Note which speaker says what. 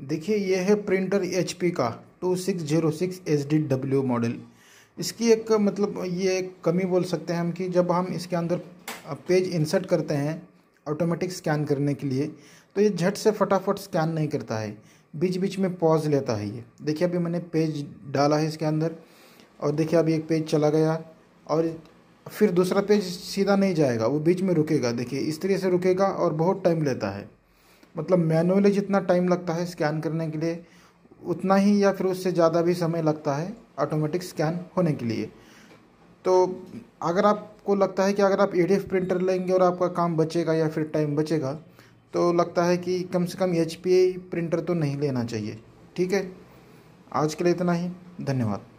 Speaker 1: देखिए ये है प्रिंटर एच का two six zero six H D W model इसकी एक मतलब ये एक कमी बोल सकते हैं हम कि जब हम इसके अंदर पेज इंसर्ट करते हैं ऑटोमेटिक स्कैन करने के लिए तो ये झट से फटाफट स्कैन नहीं करता है बीच बीच में पॉज लेता है ये देखिए अभी मैंने पेज डाला है इसके अंदर और देखिए अभी एक पेज चला गया और फिर दूसरा पेज सीधा नहीं जाएगा वो बीच में रुकेगा देखिए इस तरह से रुकेगा और बहुत टाइम लेता है मतलब मैनुअली जितना टाइम लगता है स्कैन करने के लिए उतना ही या फिर उससे ज़्यादा भी समय लगता है ऑटोमेटिक स्कैन होने के लिए तो अगर आपको लगता है कि अगर आप ए e प्रिंटर लेंगे और आपका काम बचेगा या फिर टाइम बचेगा तो लगता है कि कम से कम एच प्रिंटर तो नहीं लेना चाहिए ठीक है आज के लिए इतना ही धन्यवाद